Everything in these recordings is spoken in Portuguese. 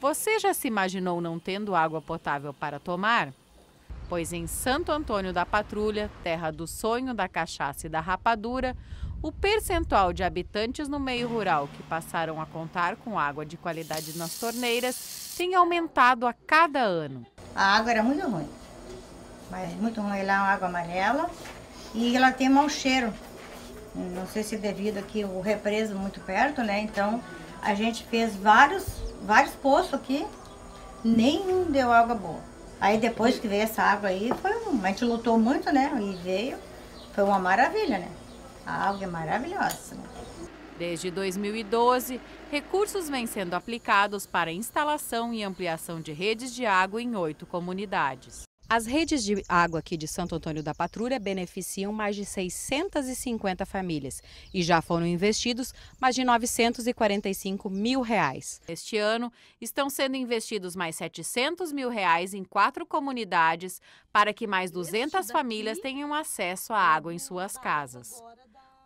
Você já se imaginou não tendo água potável para tomar? Pois em Santo Antônio da Patrulha, terra do sonho, da cachaça e da rapadura, o percentual de habitantes no meio rural que passaram a contar com água de qualidade nas torneiras tem aumentado a cada ano. A água era muito ruim, mas muito ruim lá, uma água amarela e ela tem mau cheiro. Não sei se é devido aqui o represo muito perto, né? Então a gente fez vários vários poços aqui, nenhum deu água boa. Aí depois que veio essa água aí, foi um, a gente lutou muito, né? E veio, foi uma maravilha, né? A água é maravilhosa. Né? Desde 2012, recursos vêm sendo aplicados para instalação e ampliação de redes de água em oito comunidades. As redes de água aqui de Santo Antônio da Patrulha beneficiam mais de 650 famílias e já foram investidos mais de 945 mil reais. Este ano estão sendo investidos mais 700 mil reais em quatro comunidades para que mais 200 famílias tenham acesso à água em suas tá casas.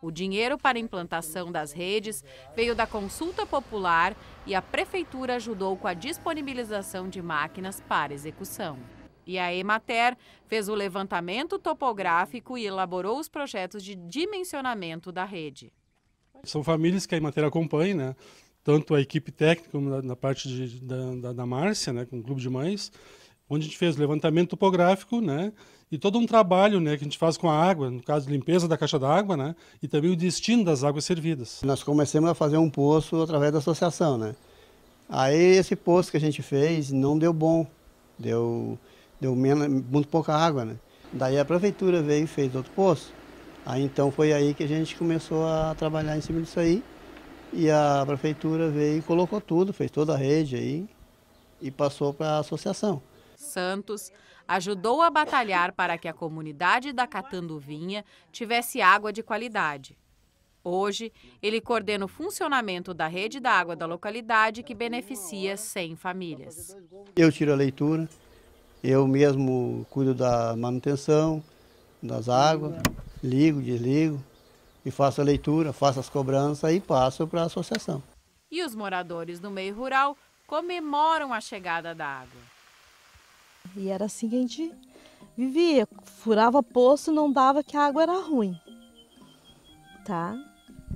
O dinheiro para a implantação das redes veio da consulta popular e a prefeitura ajudou com a disponibilização de máquinas para execução. E a Emater fez o levantamento topográfico e elaborou os projetos de dimensionamento da rede. São famílias que a Emater acompanha, né? tanto a equipe técnica como na parte de, da, da, da, Márcia, né? com o Clube de Mães, onde a gente fez o levantamento topográfico né? e todo um trabalho né? que a gente faz com a água, no caso, limpeza da caixa d'água né? e também o destino das águas servidas. Nós começamos a fazer um poço através da associação. Né? Aí esse poço que a gente fez não deu bom. Deu deu menos, muito pouca água, né? Daí a prefeitura veio e fez outro poço. Aí então foi aí que a gente começou a trabalhar em cima disso aí. E a prefeitura veio e colocou tudo, fez toda a rede aí e passou para a associação. Santos ajudou a batalhar para que a comunidade da Catanduvinha tivesse água de qualidade. Hoje, ele coordena o funcionamento da rede da água da localidade que beneficia 100 famílias. Eu tiro a leitura, eu mesmo cuido da manutenção das águas, ligo, desligo e faço a leitura, faço as cobranças e passo para a associação. E os moradores do meio rural comemoram a chegada da água. E era assim que a gente vivia, furava poço, não dava que a água era ruim. Tá?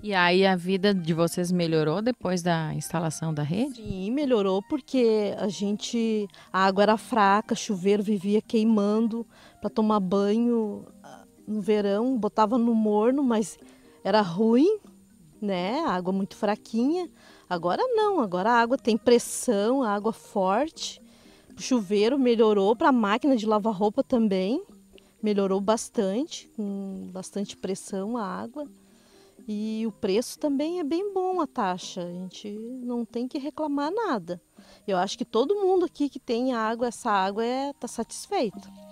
E aí a vida de vocês melhorou depois da instalação da rede? Sim, melhorou porque a gente a água era fraca, chuveiro vivia queimando para tomar banho ah, no verão, botava no morno, mas era ruim, né? água muito fraquinha. Agora não, agora a água tem pressão, a água forte. O chuveiro melhorou para a máquina de lavar roupa também. Melhorou bastante, com bastante pressão a água. E o preço também é bem bom a taxa, a gente não tem que reclamar nada. Eu acho que todo mundo aqui que tem água, essa água está é, tá satisfeito.